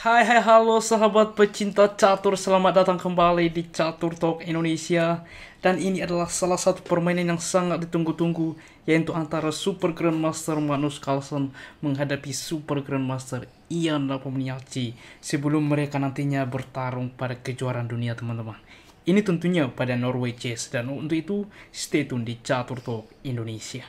Hai hai halo sahabat pecinta catur Selamat datang kembali di Catur Talk Indonesia Dan ini adalah salah satu permainan yang sangat ditunggu-tunggu Yaitu antara Super Grandmaster Magnus Carlsen Menghadapi Super Grandmaster Ian Lapomniachi Sebelum mereka nantinya bertarung pada kejuaraan dunia teman-teman Ini tentunya pada Norway Chess Dan untuk itu stay tune di Catur Talk Indonesia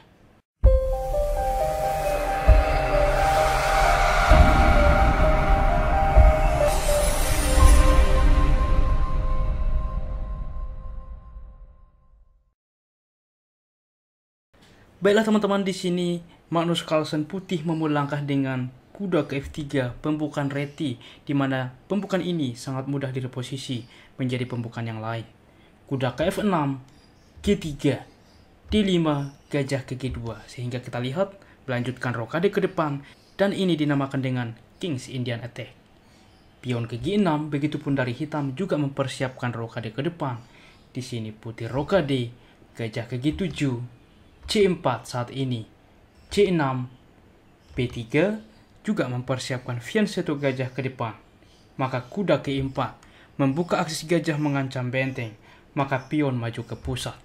Baiklah teman-teman di sini Magnus Carlsen putih memulangkah dengan kuda ke F3 pembukaan reti di mana pembukaan ini sangat mudah direposisi menjadi pembukaan yang lain. Kuda ke F6, G3, D5, gajah ke G2 sehingga kita lihat melanjutkan rokade ke depan dan ini dinamakan dengan King's Indian Attack. Pion ke G6 begitu pun dari hitam juga mempersiapkan rokade ke depan. Di sini putih rokade, gajah ke G7, C4 saat ini. C6, b 3 juga mempersiapkan Vian Seto gajah ke depan. Maka kuda ke4 membuka akses gajah mengancam benteng, maka pion maju ke pusat.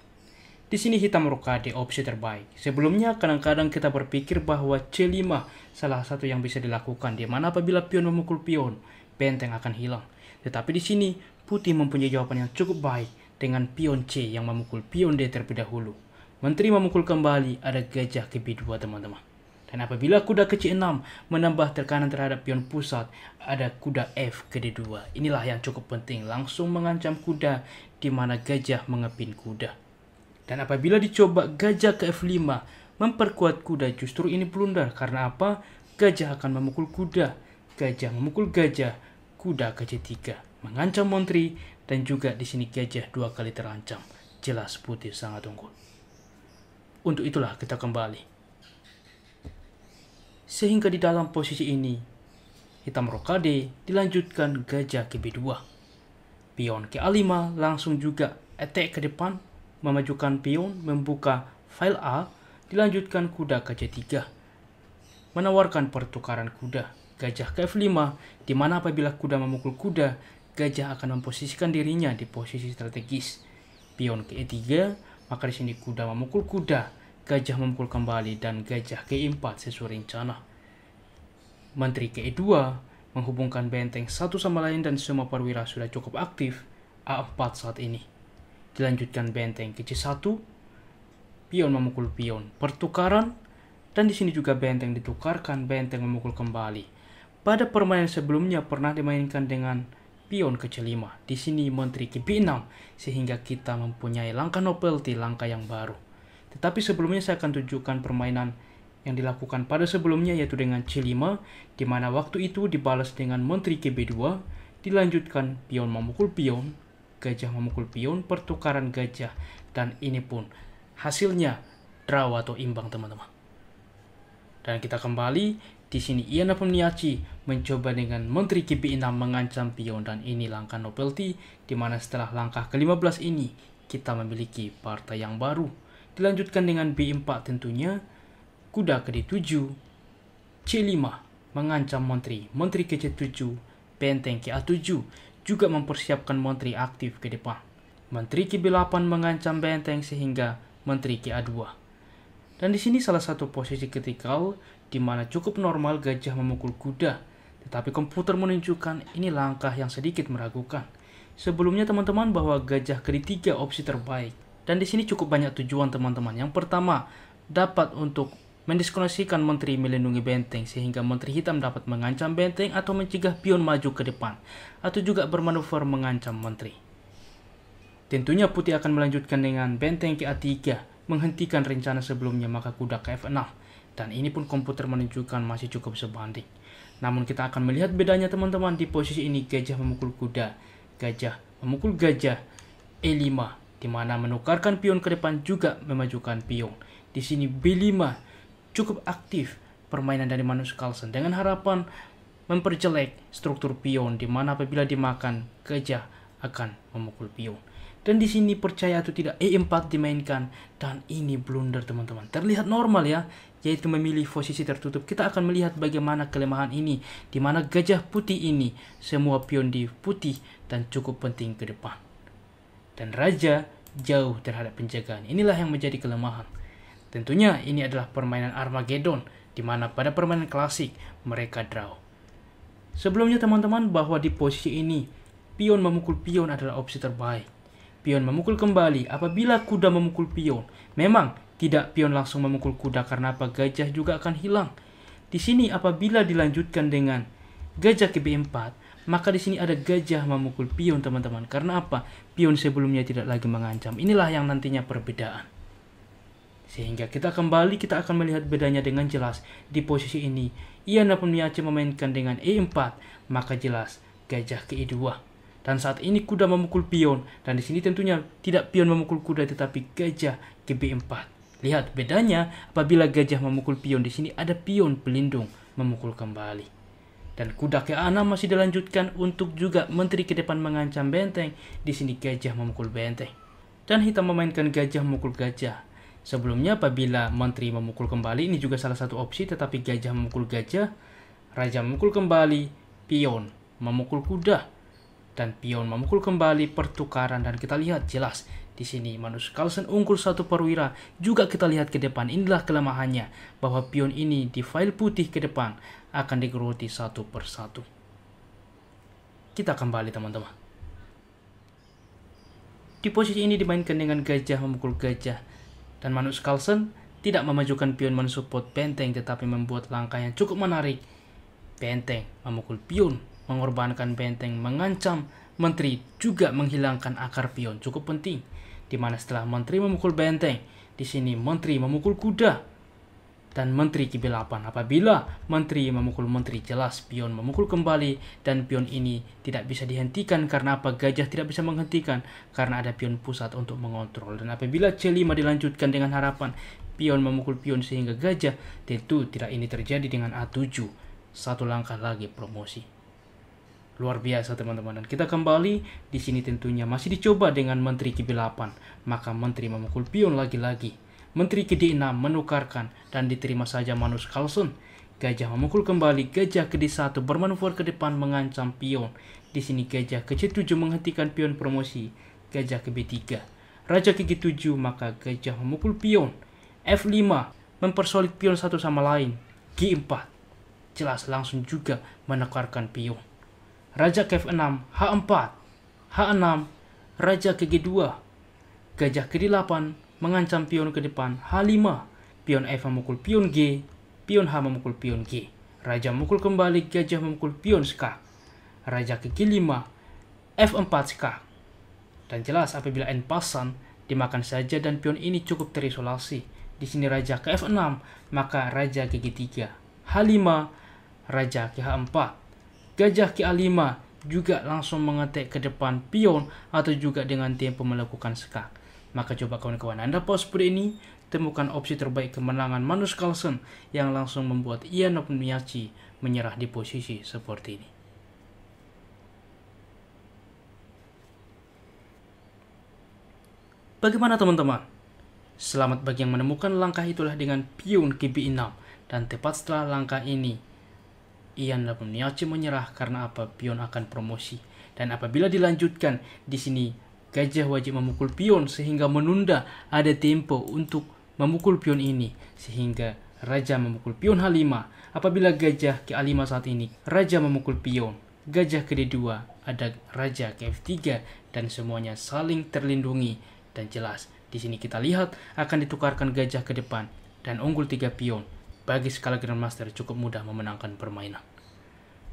Di sini hitam rokade opsi terbaik. Sebelumnya kadang-kadang kita berpikir bahwa C5 salah satu yang bisa dilakukan di mana apabila pion memukul pion, benteng akan hilang. Tetapi di sini putih mempunyai jawaban yang cukup baik dengan pion C yang memukul pion D terlebih dahulu. Menteri memukul kembali ada gajah ke B 2 teman-teman. Dan apabila kuda ke C6 menambah tekanan terhadap pion pusat, ada kuda F ke D2. Inilah yang cukup penting, langsung mengancam kuda di mana gajah mengepin kuda. Dan apabila dicoba gajah ke F5, memperkuat kuda justru ini blunder. Karena apa? Gajah akan memukul kuda. Gajah memukul gajah, kuda ke C3. Mengancam menteri dan juga di sini gajah dua kali terancam. Jelas putih sangat unggul. Untuk itulah kita kembali. Sehingga di dalam posisi ini, hitam rokade dilanjutkan gajah ke B2. Pion ke A5 langsung juga etek ke depan, memajukan pion membuka file A, dilanjutkan kuda ke C3. Menawarkan pertukaran kuda, gajah ke F5, di mana apabila kuda memukul kuda, gajah akan memposisikan dirinya di posisi strategis. Pion ke E3 maka di sini kuda memukul kuda, gajah memukul kembali, dan gajah ke 4 sesuai rencana. Menteri ke 2 menghubungkan benteng satu sama lain dan semua perwira sudah cukup aktif A4 saat ini. Dilanjutkan benteng ke C1, pion memukul pion, pertukaran, dan di sini juga benteng ditukarkan, benteng memukul kembali. Pada permainan sebelumnya pernah dimainkan dengan pion ke C5, di sini menteri ke 6 sehingga kita mempunyai langkah novelty, langkah yang baru. Tetapi sebelumnya saya akan tunjukkan permainan yang dilakukan pada sebelumnya yaitu dengan C5, di mana waktu itu dibalas dengan menteri ke 2 dilanjutkan pion memukul pion, gajah memukul pion, pertukaran gajah, dan ini pun hasilnya draw atau imbang teman-teman. Dan kita kembali di sini ia Ian Pemniachi mencoba dengan Menteri Kipi Inam mengancam pion dan ini langkah novelty di mana setelah langkah ke-15 ini kita memiliki partai yang baru. Dilanjutkan dengan B4 tentunya, kuda ke 7 C5 mengancam menteri, menteri ke 7 benteng ke A7, juga mempersiapkan menteri aktif ke depan. Menteri ke B8 mengancam benteng sehingga menteri ke A2. Dan di sini salah satu posisi kritikal di mana cukup normal gajah memukul kuda, tetapi komputer menunjukkan ini langkah yang sedikit meragukan. Sebelumnya teman-teman bahwa gajah kedi tiga opsi terbaik. Dan di sini cukup banyak tujuan teman-teman. Yang pertama, dapat untuk mendiskonasikan menteri melindungi benteng sehingga menteri hitam dapat mengancam benteng atau mencegah pion maju ke depan atau juga bermanuver mengancam menteri. Tentunya putih akan melanjutkan dengan benteng ke A3 menghentikan rencana sebelumnya maka kuda ke F6 dan ini pun komputer menunjukkan masih cukup sebanding. Namun kita akan melihat bedanya teman-teman di posisi ini gajah memukul kuda, gajah memukul gajah E5 di mana menukarkan pion ke depan juga memajukan pion. Di sini B5 cukup aktif permainan dari manus Carlsen dengan harapan memperjelek struktur pion di mana apabila dimakan gajah akan memukul pion. Dan di sini percaya atau tidak E4 dimainkan dan ini blunder teman-teman. Terlihat normal ya, yaitu memilih posisi tertutup. Kita akan melihat bagaimana kelemahan ini, di mana gajah putih ini semua pion di putih dan cukup penting ke depan. Dan raja jauh terhadap penjagaan. Inilah yang menjadi kelemahan. Tentunya ini adalah permainan Armageddon, di mana pada permainan klasik mereka draw. Sebelumnya teman-teman bahwa di posisi ini, pion memukul pion adalah opsi terbaik. Pion memukul kembali apabila kuda memukul pion. Memang tidak pion langsung memukul kuda karena apa? Gajah juga akan hilang. Di sini apabila dilanjutkan dengan gajah ke B4, maka di sini ada gajah memukul pion teman-teman. Karena apa? Pion sebelumnya tidak lagi mengancam. Inilah yang nantinya perbedaan. Sehingga kita kembali kita akan melihat bedanya dengan jelas di posisi ini. Ia dapat Miyachi memainkan dengan E4, maka jelas gajah ke E2. Dan saat ini kuda memukul pion, dan di sini tentunya tidak pion memukul kuda tetapi gajah ke B4. Lihat bedanya apabila gajah memukul pion di sini ada pion pelindung memukul kembali. Dan kuda ke A6 masih dilanjutkan untuk juga menteri ke depan mengancam benteng. Di sini gajah memukul benteng. Dan hitam memainkan gajah memukul gajah. Sebelumnya apabila menteri memukul kembali ini juga salah satu opsi tetapi gajah memukul gajah, raja memukul kembali, pion memukul kuda, dan pion memukul kembali pertukaran dan kita lihat jelas di sini, Magnus Carlsen unggul satu perwira. Juga kita lihat ke depan, inilah kelemahannya, bahwa pion ini di file putih ke depan akan digeroti satu persatu. Kita kembali teman-teman. Di posisi ini dimainkan dengan gajah memukul gajah. Dan Magnus Carlsen tidak memajukan pion mensupport benteng tetapi membuat langkah yang cukup menarik. Benteng memukul pion, mengorbankan benteng, mengancam menteri, juga menghilangkan akar pion. Cukup penting di mana setelah menteri memukul benteng, di sini menteri memukul kuda dan menteri ki 8 Apabila menteri memukul menteri jelas pion memukul kembali dan pion ini tidak bisa dihentikan karena apa? Gajah tidak bisa menghentikan karena ada pion pusat untuk mengontrol. Dan apabila C5 dilanjutkan dengan harapan pion memukul pion sehingga gajah, tentu tidak ini terjadi dengan A7. Satu langkah lagi promosi. Luar biasa teman-teman. Dan kita kembali di sini tentunya masih dicoba dengan Menteri ke-8. Maka Menteri memukul pion lagi-lagi. Menteri ke-6 menukarkan dan diterima saja Manus Carlson. Gajah memukul kembali gajah ke 1 bermanuver ke depan mengancam pion. Di sini gajah ke 7 menghentikan pion promosi. Gajah ke 3 Raja ke 7 maka gajah memukul pion. F5 mempersolid pion satu sama lain. G4 jelas langsung juga menukarkan pion. Raja ke f 6 H4, H6, Raja ke G2, Gajah ke D8 mengancam pion ke depan H5, pion F memukul pion G, pion H memukul pion G. Raja memukul kembali, gajah memukul pion skak. Raja ke G5, F4 skak. Dan jelas apabila N pasan, dimakan saja dan pion ini cukup terisolasi. Di sini raja ke F6, maka raja ke G3, H5, raja ke H4. Gajah K5 juga langsung mengetik ke depan pion atau juga dengan tempo melakukan sekak. Maka coba kawan-kawan Anda pause seperti ini, temukan opsi terbaik kemenangan Manus Carlsen yang langsung membuat Ian Miyachi menyerah di posisi seperti ini. Bagaimana teman-teman? Selamat bagi yang menemukan langkah itulah dengan pion KB6 dan tepat setelah langkah ini Ian Lapuniace menyerah karena apa pion akan promosi. Dan apabila dilanjutkan, di sini gajah wajib memukul pion sehingga menunda ada tempo untuk memukul pion ini. Sehingga raja memukul pion H5. Apabila gajah ke A5 saat ini, raja memukul pion. Gajah ke D2, ada raja ke F3 dan semuanya saling terlindungi dan jelas. Di sini kita lihat akan ditukarkan gajah ke depan dan unggul tiga pion bagi skala Grandmaster cukup mudah memenangkan permainan.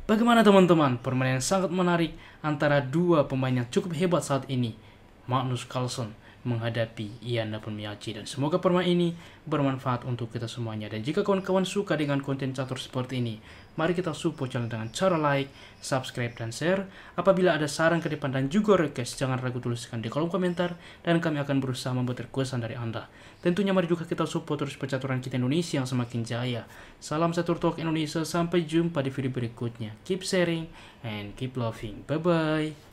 Bagaimana teman-teman, permainan yang sangat menarik antara dua pemain yang cukup hebat saat ini, Magnus Carlsen menghadapi Iana pun Miyachi dan semoga permainan ini bermanfaat untuk kita semuanya dan jika kawan-kawan suka dengan konten catur seperti ini mari kita support channel dengan cara like, subscribe, dan share apabila ada saran ke depan dan juga request jangan ragu tuliskan di kolom komentar dan kami akan berusaha membuat requestan dari anda tentunya mari juga kita support terus percaturan kita Indonesia yang semakin jaya salam catur talk Indonesia sampai jumpa di video berikutnya keep sharing and keep loving bye bye